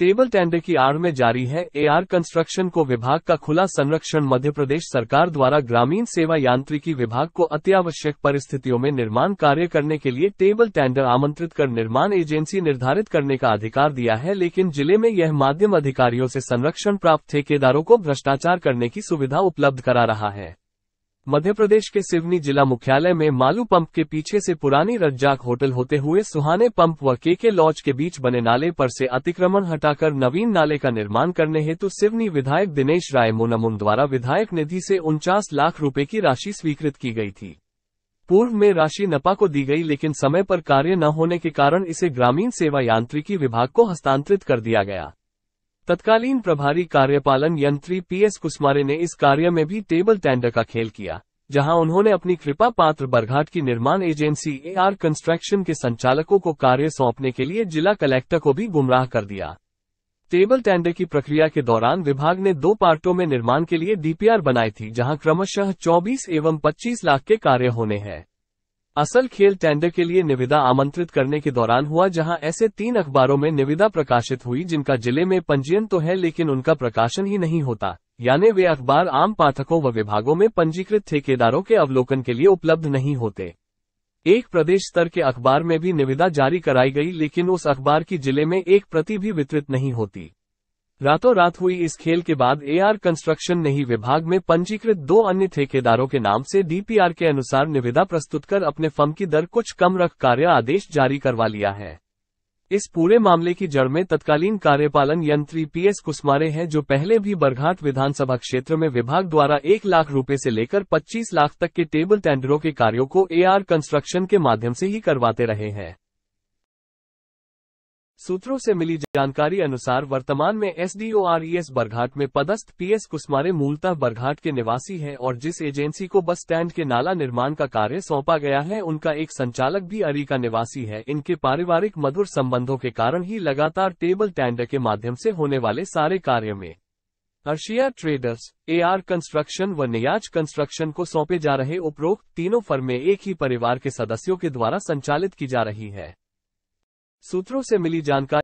table tender की आड़ में जारी है एआर कंस्ट्रक्शन को विभाग का खुला संरक्षण मध्य प्रदेश सरकार द्वारा ग्रामीण सेवा यांत्रिकी विभाग को अत्यावश्यक परिस्थितियों में निर्माण कार्य करने के लिए टेबल टेंडर आमंत्रित कर निर्माण एजेंसी निर्धारित करने का अधिकार दिया है लेकिन जिले में यह माध्यम अधिकारियों से संरक्षण प्राप्त ठेकेदारों को भ्रष्टाचार करने की सुविधा उपलब्ध करा रहा है मध्य प्रदेश के सिवनी जिला मुख्यालय में मालू पंप के पीछे से पुरानी रज्जाक होटल होते हुए सुहाने पंप व केके लॉज के बीच बने नाले पर से अतिक्रमण हटाकर नवीन नाले का निर्माण करने हेतु सिवनी विधायक दिनेश राय मोनमुन द्वारा विधायक निधि से उनचास लाख रुपए की राशि स्वीकृत की गई थी पूर्व में राशि नपा को दी गई लेकिन समय पर कार्य न होने के कारण इसे ग्रामीण सेवा यांत्रिकी विभाग को हस्तांतरित कर दिया गया तत्कालीन प्रभारी कार्यपालन यंत्री पीएस कुसमारे ने इस कार्य में भी टेबल टेंडर का खेल किया जहां उन्होंने अपनी कृपा पात्र बरघाट की निर्माण एजेंसी एआर कंस्ट्रक्शन के संचालकों को कार्य सौंपने के लिए जिला कलेक्टर को भी गुमराह कर दिया टेबल टेंडर की प्रक्रिया के दौरान विभाग ने दो पार्टों में निर्माण के लिए डीपीआर बनाई थी जहां क्रमशः 24 एवं 25 लाख के कार्य होने हैं असल खेल टेंडर के लिए निविदा आमंत्रित करने के दौरान हुआ जहां ऐसे तीन अखबारों में निविदा प्रकाशित हुई जिनका जिले में पंजीयन तो है लेकिन उनका प्रकाशन ही नहीं होता यानी वे अखबार आम पाठकों व विभागों में पंजीकृत ठेकेदारों के अवलोकन के लिए उपलब्ध नहीं होते एक प्रदेश स्तर के अखबार में भी निविदा जारी कराई गई लेकिन उस अखबार की जिले में एक प्रति भी वितरित नहीं होती रातों रात हुई इस खेल के बाद एआर कंस्ट्रक्शन नहीं विभाग में पंजीकृत दो अन्य ठेकेदारों के नाम से डीपीआर के अनुसार निविदा प्रस्तुत कर अपने फर्म की दर कुछ कम रख कार्य आदेश जारी करवा लिया है इस पूरे मामले की जड़ में तत्कालीन कार्यपालन यंत्री पीएस कुमारे हैं जो पहले भी बरघाट विधानसभा क्षेत्र में विभाग द्वारा एक लाख रूपये से लेकर पच्चीस लाख तक के टेबल टेंडरों के कार्यो को ए कंस्ट्रक्शन के माध्यम ऐसी ही करवाते रहे हैं सूत्रों से मिली जानकारी अनुसार वर्तमान में S D O R E S Barghat में पदस्थ पी एस कुसमारे मूलतः बरघाट के निवासी हैं और जिस एजेंसी को बस स्टैंड के नाला निर्माण का कार्य सौंपा गया है उनका एक संचालक भी अरी का निवासी है इनके पारिवारिक मधुर संबंधों के कारण ही लगातार टेबल टेंडर के माध्यम से होने वाले सारे कार्य में Arshiya traders A R construction व नियाज कंस्ट्रक्शन को सौंपे जा रहे उपरोक्त तीनों फर्में एक ही परिवार के सदस्यों के द्वारा संचालित की जा रही है सूत्रों से मिली जानकारी